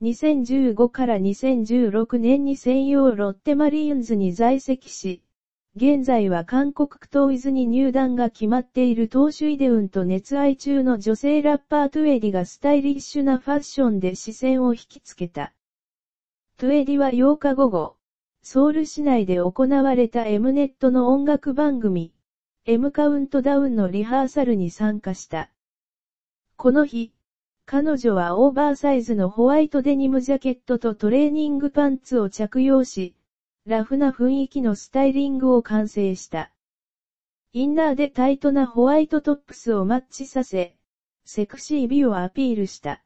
2015から2016年に専用ロッテマリーンズに在籍し、現在は韓国トイズに入団が決まっている投手イデウンと熱愛中の女性ラッパートゥエディがスタイリッシュなファッションで視線を引きつけた。トゥエディは8日午後、ソウル市内で行われた M ネットの音楽番組、M カウントダウンのリハーサルに参加した。この日、彼女はオーバーサイズのホワイトデニムジャケットとトレーニングパンツを着用し、ラフな雰囲気のスタイリングを完成した。インナーでタイトなホワイトトップスをマッチさせ、セクシー美をアピールした。